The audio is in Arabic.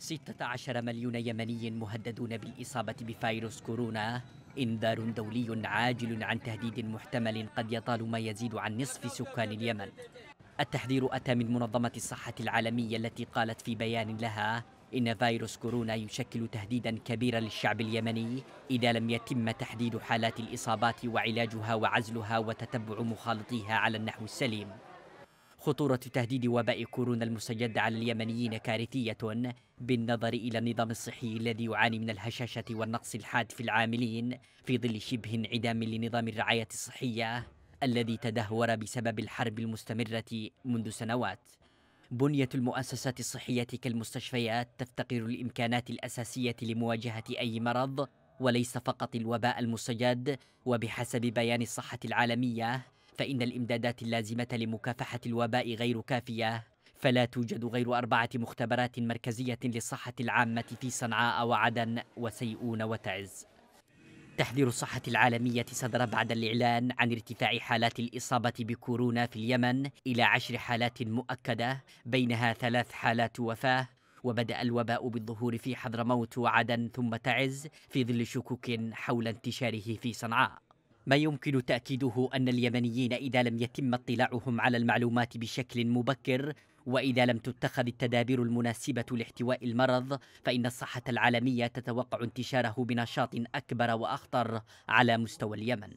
16 مليون يمني مهددون بالإصابة بفيروس كورونا إنذار دولي عاجل عن تهديد محتمل قد يطال ما يزيد عن نصف سكان اليمن التحذير أتى من منظمة الصحة العالمية التي قالت في بيان لها إن فيروس كورونا يشكل تهديدا كبيرا للشعب اليمني إذا لم يتم تحديد حالات الإصابات وعلاجها وعزلها وتتبع مخالطيها على النحو السليم خطورة تهديد وباء كورونا المستجد على اليمنيين كارثية بالنظر إلى النظام الصحي الذي يعاني من الهشاشة والنقص الحاد في العاملين في ظل شبه انعدام لنظام الرعاية الصحية الذي تدهور بسبب الحرب المستمرة منذ سنوات بنية المؤسسات الصحية كالمستشفيات تفتقر الإمكانات الأساسية لمواجهة أي مرض وليس فقط الوباء المستجد وبحسب بيان الصحة العالمية فإن الإمدادات اللازمة لمكافحة الوباء غير كافية فلا توجد غير أربعة مختبرات مركزية للصحة العامة في صنعاء وعدن وسيئون وتعز تحذير الصحة العالمية صدر بعد الإعلان عن ارتفاع حالات الإصابة بكورونا في اليمن إلى عشر حالات مؤكدة بينها ثلاث حالات وفاة وبدأ الوباء بالظهور في حضرموت وعدن ثم تعز في ظل شكوك حول انتشاره في صنعاء ما يمكن تأكيده أن اليمنيين إذا لم يتم اطلاعهم على المعلومات بشكل مبكر وإذا لم تتخذ التدابير المناسبة لاحتواء المرض فإن الصحة العالمية تتوقع انتشاره بنشاط أكبر وأخطر على مستوى اليمن